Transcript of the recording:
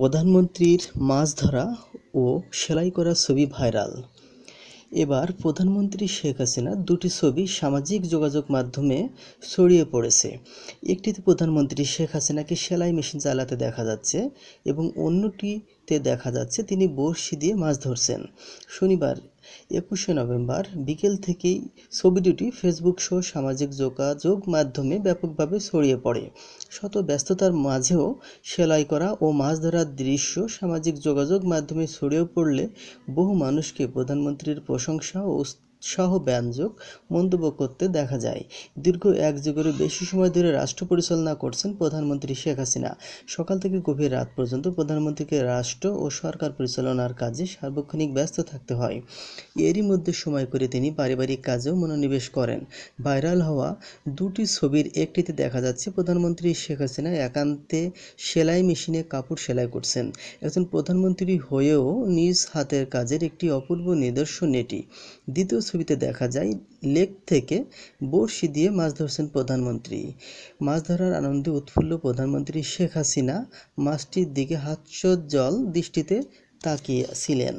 প্রধানমন্ত্রীর মাছ ধরা ও সেলাই করা ছবি ভাইরাল এবার প্রধানমন্ত্রী শেখ হাসিনা দুটি ছবি সামাজিক যোগাযোগ মাধ্যমে ছড়িয়ে পড়েছে একটিতে প্রধানমন্ত্রী শেখ হাসিনাকে সেলাই মেশিন চালাতে দেখা যাচ্ছে এবং অন্যটিতে দেখা যাচ্ছে তিনি বড়শি দিয়ে মাছ ধরছেন শনিবার একুশে নভেম্বর বিকেল থেকেই ছবি দুটি ফেসবুক সহ সামাজিক যোগাযোগ মাধ্যমে ব্যাপকভাবে ছড়িয়ে পড়ে শত ব্যস্ততার মাঝেও সেলাই করা ও মাছ ধরার দৃশ্য সামাজিক যোগাযোগ মাধ্যমে ছড়িয়ে পড়লে বহু মানুষকে প্রধানমন্ত্রীর প্রশংসা ও সহ ব্যঞ্জক মন্তব্য করতে দেখা যায় দীর্ঘ এক যুগেরও বেশি সময় ধরে রাষ্ট্র পরিচালনা করছেন প্রধানমন্ত্রী শেখ হাসিনা সকাল থেকে গভীর রাত পর্যন্ত প্রধানমন্ত্রীকে রাষ্ট্র ও সরকার পরিচালনার কাজে সার্বক্ষণিক ব্যস্ত থাকতে হয় এরই মধ্যে সময় করে তিনি পারিবারিক কাজেও মনোনিবেশ করেন ভাইরাল হওয়া দুটি ছবির একটিতে দেখা যাচ্ছে প্রধানমন্ত্রী শেখ হাসিনা একান্তে সেলাই মেশিনে কাপড় সেলাই করছেন একজন প্রধানমন্ত্রী হয়েও নিজ হাতের কাজের একটি অপূর্ব নিদর্শন এটি দ্বিতীয় ছবিতে দেখা যায় লেক থেকে বড়শি দিয়ে মাছ ধরছেন প্রধানমন্ত্রী মাছ ধরার আনন্দে উৎফুল্ল প্রধানমন্ত্রী শেখ হাসিনা মাছটির দিকে জল দৃষ্টিতে তাকিয়েছিলেন